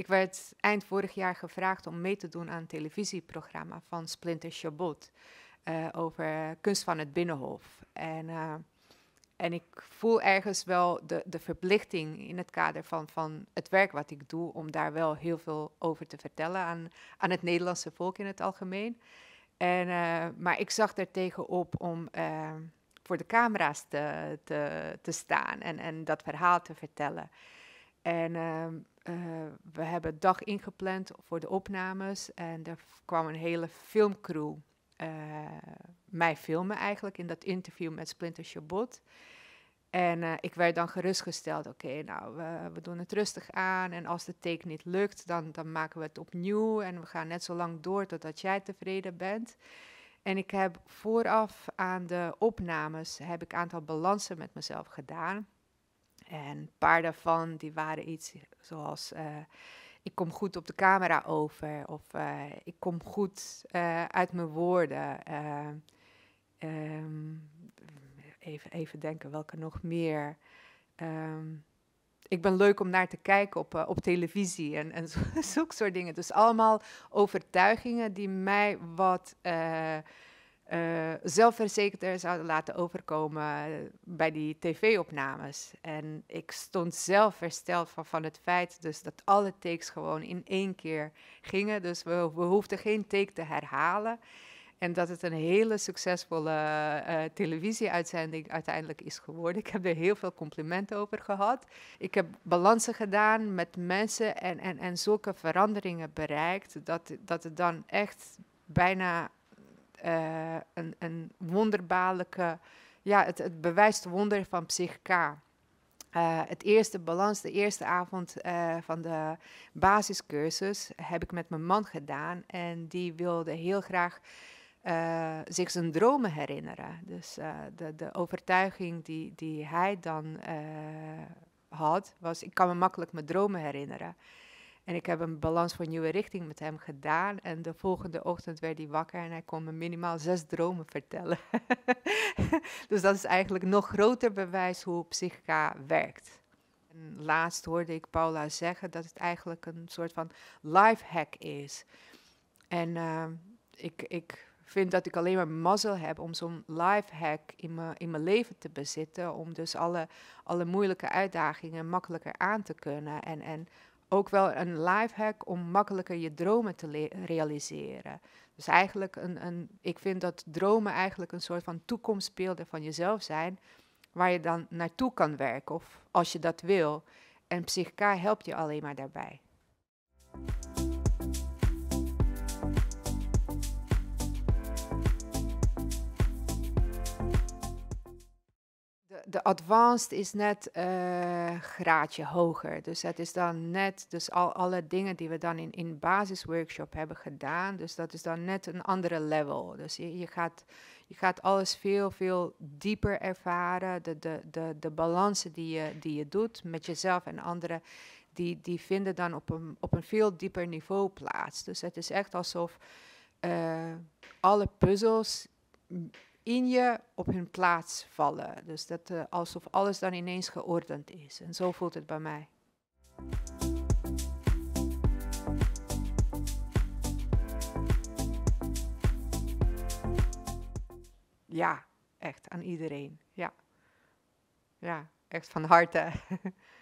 Ik werd eind vorig jaar gevraagd om mee te doen aan een televisieprogramma van Splinter Chabot eh, over kunst van het binnenhof. En, eh, en ik voel ergens wel de, de verplichting in het kader van, van het werk wat ik doe om daar wel heel veel over te vertellen aan, aan het Nederlandse volk in het algemeen. En, eh, maar ik zag er tegenop om voor de camera's te, te, te staan en, en dat verhaal te vertellen. En ehm, eh, we hebben dag ingepland voor de opnames. En er kwam een hele filmcrew eh, mij filmen eigenlijk in dat interview met Splinter Chabot. En eh, ik werd dan gerustgesteld, oké, nou, we, we, doen het rustig aan. En als de take niet lukt, dan, dan maken we het opnieuw. En we gaan net zo lang door totdat jij tevreden bent. En ik heb vooraf aan de opnames, heb ik een aantal balansen met mezelf gedaan. En een paar daarvan die waren iets zoals eh, ik kom goed op de camera over of eh, ik kom goed eh, uit mijn woorden. Ehm, even, even denken welke nog meer. Ehm, ik ben leuk om naar te kijken op, op televisie en, en zulke soort dingen. Dus allemaal overtuigingen die mij wat uh, eh, zelfverzekerd zouden laten overkomen bij die tv-opnames. En ik stond zelf versteld van, van het feit dus dat alle takes gewoon in één keer gingen. Dus we, we hoefden geen take te herhalen. En dat het een hele succesvolle uh, televisieuitzending uiteindelijk is geworden. Ik heb er heel veel complimenten over gehad. Ik heb balansen gedaan met mensen en, en, en zulke veranderingen bereikt. Dat, dat het dan echt bijna eh, een, een wonderbaarlijke, ja, het, het bewijst wonder van Psychka. Uh, eh, het eerste balans, de eerste avond eh, van de basiscursus heb ik met mijn man gedaan. En die wilde heel graag eh, zich zijn dromen herinneren. Dus de, de, overtuiging die, die hij dan had, was ik kan me makkelijk mijn dromen herinneren. En ik heb een balans voor nieuwe richting met hem gedaan. En de volgende ochtend werd hij wakker en hij kon me minimaal zes dromen vertellen. dus dat is eigenlijk nog groter bewijs hoe psychica werkt. En laatst hoorde ik Paula zeggen dat het eigenlijk een soort van hack is. En eh, ik, ik vind dat ik alleen maar mazzel heb om zo'n lifehack in mijn, in mijn leven te bezitten. Om dus alle, alle moeilijke uitdagingen makkelijker aan te kunnen. En, en ook wel een hack om makkelijker je dromen te realiseren. Dus eigenlijk, een, een, ik vind dat dromen eigenlijk een soort van toekomstbeelden van jezelf zijn, waar je dan naartoe kan werken, of als je dat wil. En Psychica helpt je alleen maar daarbij. de advanced is net een eh, graadje hoger. Dus dat is dan net, dus al alle dingen die we dan in, in basisworkshop hebben gedaan, dus dat is dan net een andere level. Dus je, je, gaat, je gaat alles veel, veel dieper ervaren. De, de, de, de balansen die je, die je doet met jezelf en anderen, die, die vinden dan op een, op een veel dieper niveau plaats. Dus het is echt alsof eh, alle puzzels in je op hun plaats vallen. Dus dat, eh, alsof alles dan ineens geordend is. En zo voelt het bij mij. Ja, echt aan iedereen. Ja, ja echt van harte.